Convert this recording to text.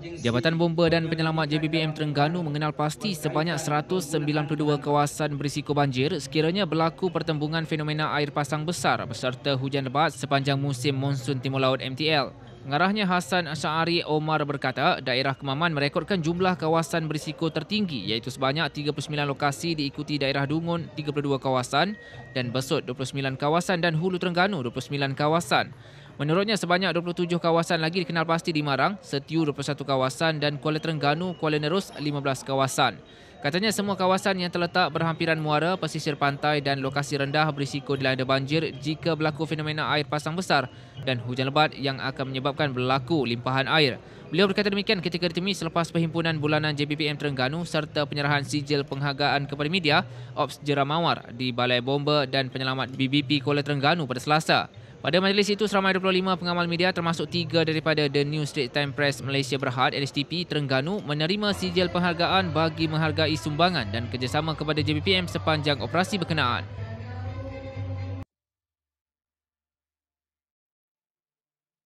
Jabatan Bomba dan Penyelamat JBBM Terengganu mengenal pasti sebanyak 192 kawasan berisiko banjir sekiranya berlaku pertembungan fenomena air pasang besar beserta hujan lebat sepanjang musim monsun timur laut MTL. Pengarahnya Hasan Asyari Omar berkata, daerah Kemaman merekodkan jumlah kawasan berisiko tertinggi iaitu sebanyak 39 lokasi diikuti daerah Dungun 32 kawasan dan Besut 29 kawasan dan Hulu Terengganu 29 kawasan. Menurutnya sebanyak 27 kawasan lagi dikenal pasti di Marang, Setiu 21 kawasan dan Kuala Terengganu, Kuala Nerus 15 kawasan. Katanya semua kawasan yang terletak berhampiran muara, pesisir pantai dan lokasi rendah berisiko dilanda banjir jika berlaku fenomena air pasang besar dan hujan lebat yang akan menyebabkan berlaku limpahan air. Beliau berkata demikian ketika ditemui selepas perhimpunan bulanan JBPM Terengganu serta penyerahan sijil penghargaan kepada media Ops Jeramawar di Balai Bomba dan Penyelamat BBP Kuala Terengganu pada Selasa. Pada majlis itu, seramai 25 pengamal media termasuk tiga daripada The New Straits Time Press Malaysia Berhad, LSTP Terengganu menerima sijil penghargaan bagi menghargai sumbangan dan kerjasama kepada JBPM sepanjang operasi berkenaan.